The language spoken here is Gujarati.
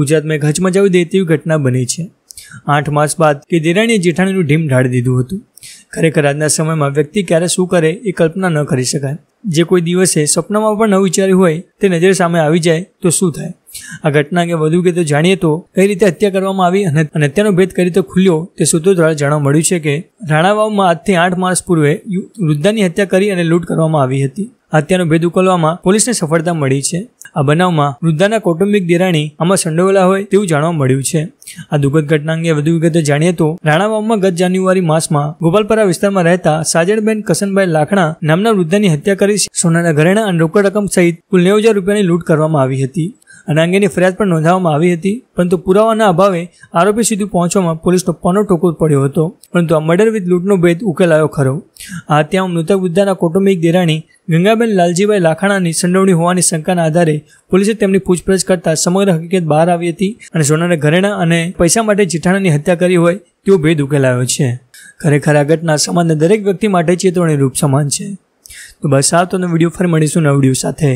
ગુજરાતમાં એક હચમચાવી દે તેવી ઘટના બની છે આઠ માસ બાદ કે દેરાણીએ જેઠાણીનું ઢીમ ઢાળી દીધું હતું ખરેખર આજના સમયમાં વ્યક્તિ ક્યારે શું કરે એ કલ્પના ન કરી શકાય જે કોઈ દિવસે સપનામાં પણ ન વિચાર્યું હોય તે નજર સામે આવી જાય તો શું થાય આ ઘટના અંગે વધુ કે તો જાણીએ તો કઈ રીતે હત્યા કરવામાં આવી અને હત્યાનો ભેદ કઈ રીતે ખુલ્યો તે સૂત્રો દ્વારા જાણવા મળ્યું છે કે રાણાવાવમાં આજથી આઠ માસ પૂર્વે વૃદ્ધાની હત્યા કરી અને લૂંટ કરવામાં આવી હતી હત્યાનો ભેદ ઉકલવામાં પોલીસને સફળતા મળી છે આ બનાવમાં વૃદ્ધાના કૌટુંબિક દેરાણી આમાં સંડોવેલા હોય તેવું જાણવા મળ્યું છે આ દુઃખદ ઘટના અંગે વધુ વિગતે જાણીએ તો રાણાવાવમાં ગત જાન્યુઆરી માસમાં ગોપાલપરા વિસ્તારમાં રહેતા સાજણબેન કસનભાઈ લાખણા નામના વૃદ્ધાની હત્યા કરી સોનાના ઘરેણા અને રોકડ રકમ સહિત કુલ નેવ હજાર રૂપિયાની લૂંટ કરવામાં આવી હતી અને અંગેની ફરિયાદ પણ નોંધાવવામાં આવી હતી પરંતુ પુરાવાના અભાવે આરોપી સુધી પહોંચવામાં પોલીસનો પનો ટોકો પડ્યો હતો પરંતુ આ મર્ડર વિથ લૂંટનો ભેદ ઉકેલાયો ખરો ત્યાં મૃતક વૃદ્ધાના કૌટુંબિક દેરાણી ગંગાબેન લાલજીભાઈ લાખાણાની સંડવણી હોવાની શંકાના આધારે પોલીસે તેમની પૂછપરછ કરતા સમગ્ર હકીકત બહાર આવી હતી અને સોનાને ઘરેણા અને પૈસા માટે જીઠાણાની હત્યા કરી હોય તેવો ભેદ ઉકેલાયો છે ખરેખર આ ઘટના સમાજના દરેક વ્યક્તિ માટે રૂપ સમાન છે તો બસ આ તો વિડીયો ફરી મળીશું નવા વિડીયો સાથે